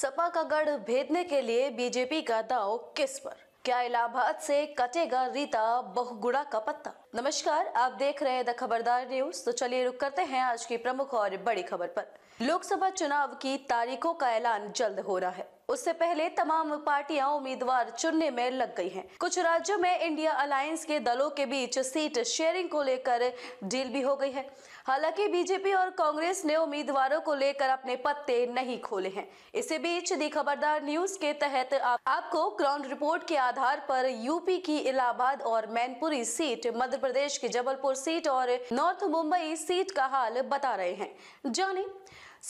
सपा का गढ़ भेदने के लिए बीजेपी का दाव किस पर क्या इलाहाबाद से कटेगा रीता बहुगुड़ा का पत्ता नमस्कार आप देख रहे हैं द खबरदार न्यूज तो चलिए रुक करते हैं आज की प्रमुख और बड़ी खबर पर लोकसभा चुनाव की तारीखों का ऐलान जल्द हो रहा है उससे पहले तमाम पार्टियां उम्मीदवार चुनने में लग गई हैं। कुछ राज्यों में इंडिया अलायंस के दलों के बीच सीट शेयरिंग को लेकर डील भी हो गई है हालांकि बीजेपी और कांग्रेस ने उम्मीदवारों को लेकर अपने पत्ते नहीं खोले हैं इसी बीच दी खबरदार न्यूज के तहत आप, आपको ग्राउंड रिपोर्ट के आधार पर यूपी की इलाहाबाद और मैनपुरी सीट मध्य प्रदेश की जबलपुर सीट और नॉर्थ मुंबई सीट का हाल बता रहे हैं जाने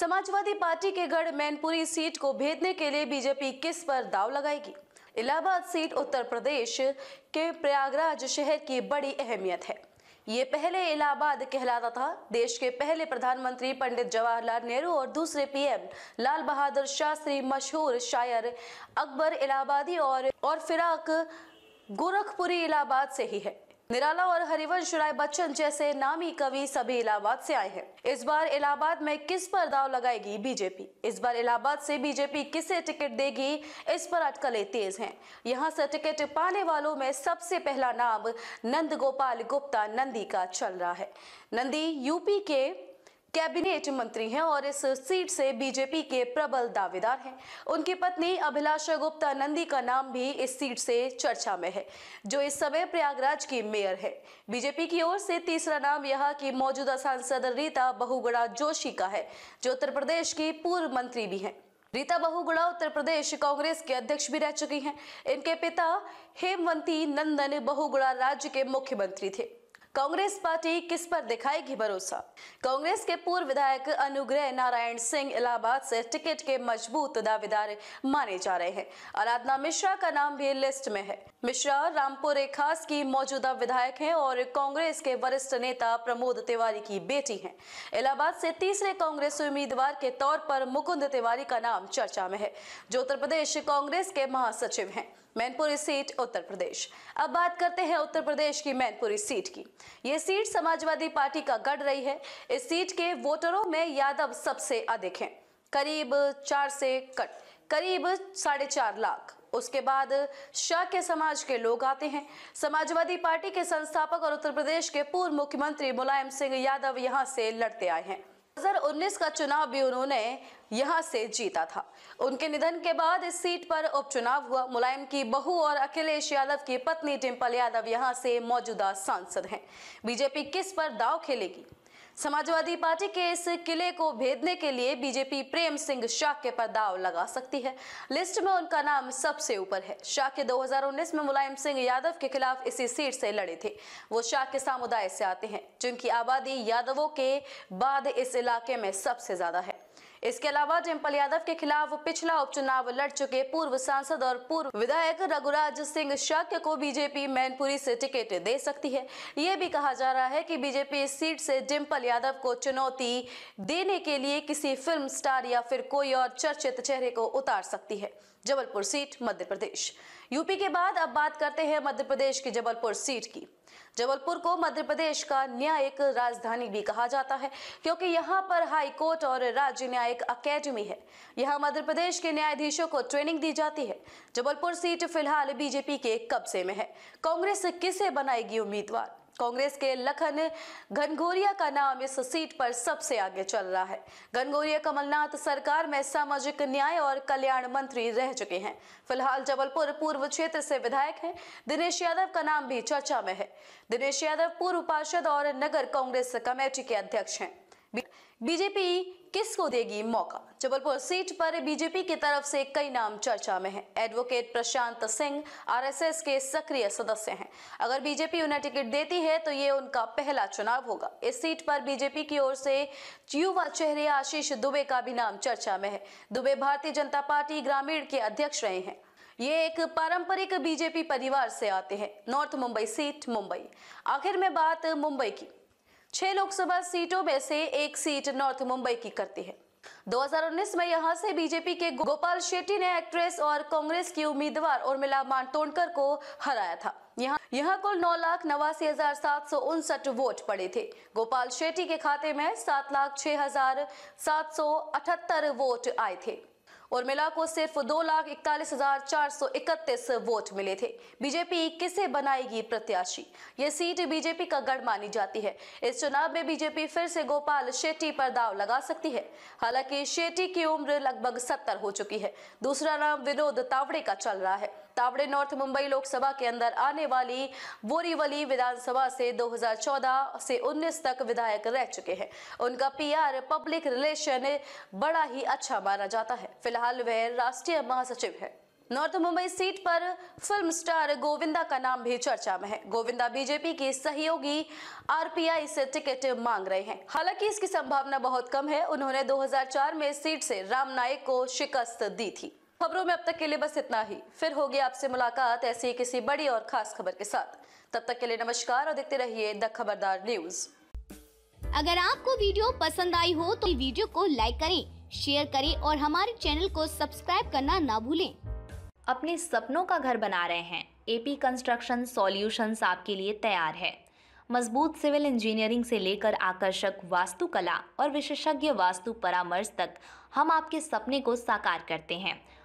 समाजवादी पार्टी के गढ़ मैनपुरी सीट को भेदने के लिए बीजेपी किस पर दाव लगाएगी इलाहाबाद सीट उत्तर प्रदेश के प्रयागराज शहर की बड़ी अहमियत है ये पहले इलाहाबाद कहलाता था देश के पहले प्रधानमंत्री पंडित जवाहरलाल नेहरू और दूसरे पीएम लाल बहादुर शास्त्री मशहूर शायर अकबर इलाहाबादी और और फिराक गोरखपुरी इलाहाबाद से ही है निराला और हरिवंश राय बच्चन जैसे नामी कवि सभी इलाहाबाद से आए हैं इस बार इलाहाबाद में किस पर दाव लगाएगी बीजेपी इस बार इलाहाबाद से बीजेपी किसे टिकट देगी इस पर अटकलें तेज हैं यहाँ से टिकट पाने वालों में सबसे पहला नाम नंद गोपाल गुप्ता नंदी का चल रहा है नंदी यूपी के कैबिनेट मंत्री हैं और इस सीट से बीजेपी के प्रबल दावेदार हैं उनकी पत्नी अभिलाषा गुप्ता नंदी का नाम भी इस सीट से चर्चा में है जो इस समय प्रयागराज की मेयर है बीजेपी की ओर से तीसरा नाम यहाँ की मौजूदा सांसद रीता बहुगुणा जोशी का है जो उत्तर प्रदेश की पूर्व मंत्री भी हैं रीता बहुगुड़ा उत्तर प्रदेश कांग्रेस के अध्यक्ष भी रह चुकी हैं इनके पिता हेमवंती नंदन बहुगुड़ा राज्य के मुख्यमंत्री थे कांग्रेस पार्टी किस पर दिखाएगी भरोसा कांग्रेस के पूर्व विधायक अनुग्रह नारायण सिंह इलाहाबाद से टिकट के मजबूत दावेदार माने जा रहे हैं आराधना मिश्रा का नाम भी लिस्ट में है मिश्रा रामपुर खास की मौजूदा विधायक हैं और कांग्रेस के वरिष्ठ नेता प्रमोद तिवारी की बेटी हैं इलाहाबाद से तीसरे कांग्रेस उम्मीदवार के तौर पर मुकुंद तिवारी का नाम चर्चा में है जो उत्तर प्रदेश कांग्रेस के महासचिव हैं मैनपुरी सीट उत्तर प्रदेश अब बात करते हैं उत्तर प्रदेश की मैनपुरी सीट की ये सीट समाजवादी पार्टी का गढ़ रही है इस सीट के वोटरों में यादव सबसे अधिक हैं करीब चार से कट करीब साढ़े चार लाख उसके बाद शाह के समाज के लोग आते हैं समाजवादी पार्टी के संस्थापक और उत्तर प्रदेश के पूर्व मुख्यमंत्री मुलायम सिंह यादव यहां से लड़ते आए हैं 2019 का चुनाव भी उन्होंने यहां से जीता था उनके निधन के बाद इस सीट पर उपचुनाव हुआ मुलायम की बहू और अखिलेश यादव की पत्नी टिम्पल यादव यहां से मौजूदा सांसद हैं बीजेपी किस पर दाव खेलेगी समाजवादी पार्टी के इस किले को भेदने के लिए बीजेपी प्रेम सिंह शाक्य पर दाव लगा सकती है लिस्ट में उनका नाम सबसे ऊपर है शाक्य 2019 में मुलायम सिंह यादव के खिलाफ इसी सीट से लड़े थे वो शाक्य समुदाय से आते हैं जिनकी आबादी यादवों के बाद इस इलाके में सबसे ज्यादा है इसके अलावा डिम्पल यादव के खिलाफ पिछला उपचुनाव लड़ चुके पूर्व सांसद और पूर्व विधायक रघुराज सिंह शक्य को बीजेपी मैनपुरी से टिकट दे सकती है ये भी कहा जा रहा है कि बीजेपी इस सीट से डिम्पल यादव को चुनौती देने के लिए किसी फिल्म स्टार या फिर कोई और चर्चित चेहरे को उतार सकती है जबलपुर सीट मध्य प्रदेश यूपी के बाद अब बात करते हैं मध्य प्रदेश की जबलपुर सीट की जबलपुर को मध्य प्रदेश का न्यायिक राजधानी भी कहा जाता है क्योंकि यहाँ पर हाई कोर्ट और राज्य न्यायिक अकेडमी है यहाँ मध्य प्रदेश के न्यायाधीशों को ट्रेनिंग दी जाती है जबलपुर सीट फिलहाल बीजेपी के कब्जे में है कांग्रेस किसे बनाएगी उम्मीदवार कांग्रेस के लखन घनघोरिया का नाम इस सीट पर सबसे आगे चल रहा है घनघोरिया कमलनाथ सरकार में सामाजिक न्याय और कल्याण मंत्री रह चुके हैं फिलहाल जबलपुर पूर्व क्षेत्र से विधायक हैं दिनेश यादव का नाम भी चर्चा में है दिनेश यादव पूर्व पार्षद और नगर कांग्रेस कमेटी के अध्यक्ष हैं बीजेपी किस को देगी मौका जबलपुर सीट पर बीजेपी की तरफ से कई नाम चर्चा में हैं। एडवोकेट प्रशांत सिंह आरएसएस के सक्रिय सदस्य हैं अगर बीजेपी उन्हें टिकट देती है तो ये उनका पहला चुनाव होगा इस सीट पर बीजेपी की ओर से युवा चेहरे आशीष दुबे का भी नाम चर्चा में है दुबे भारतीय जनता पार्टी ग्रामीण के अध्यक्ष रहे हैं ये एक पारंपरिक बीजेपी परिवार से आते हैं नॉर्थ मुंबई सीट मुंबई आखिर में बात मुंबई की छह लोकसभा सीटों में से एक सीट नॉर्थ मुंबई की करती है 2019 में यहां से बीजेपी के गोपाल शेट्टी ने एक्ट्रेस और कांग्रेस की उम्मीदवार उर्मिला मानतोंडकर को हराया था यहाँ यहाँ कुल नौ लाख नवासी हजार सात सौ उनसठ वोट पड़े थे गोपाल शेट्टी के खाते में सात लाख छह हजार सात सौ अठहत्तर वोट आए थे उर्मिला को सिर्फ दो लाख इकतालीस हजार चार सौ इकतीस वोट मिले थे बीजेपी किसे बनाएगी प्रत्याशी ये सीट बीजेपी का गढ़ मानी जाती है इस चुनाव में बीजेपी फिर से गोपाल शेट्टी पर दाव लगा सकती है हालांकि शेट्टी की उम्र लगभग सत्तर हो चुकी है दूसरा नाम विनोद तावड़े का चल रहा है तावड़े नॉर्थ मुंबई लोकसभा के अंदर आने वाली बोरीवली विधानसभा से 2014 से 19 तक विधायक रह चुके हैं उनका पीआर पब्लिक रिलेशन बड़ा ही अच्छा माना जाता है फिलहाल वह राष्ट्रीय महासचिव है नॉर्थ मुंबई सीट पर फिल्म स्टार गोविंदा का नाम भी चर्चा में है गोविंदा बीजेपी के सहयोगी आरपीआई से टिकट मांग रहे हैं हालांकि इसकी संभावना बहुत कम है उन्होंने 2004 में सीट से राम नायक को शिकस्त दी थी खबरों में अब तक के लिए बस इतना ही फिर होगी आपसे मुलाकात ऐसी किसी बड़ी और खास खबर के साथ तब तक के लिए नमस्कार और देखते रहिए द खबरदार न्यूज अगर आपको वीडियो पसंद आई हो तो वीडियो को लाइक करें शेयर करें और हमारे चैनल को सब्सक्राइब करना ना भूलें अपने सपनों का घर बना रहे हैं एपी कंस्ट्रक्शन सॉल्यूशंस आपके लिए तैयार है मजबूत सिविल इंजीनियरिंग से लेकर आकर्षक वास्तुकला और विशेषज्ञ वास्तु परामर्श तक हम आपके सपने को साकार करते हैं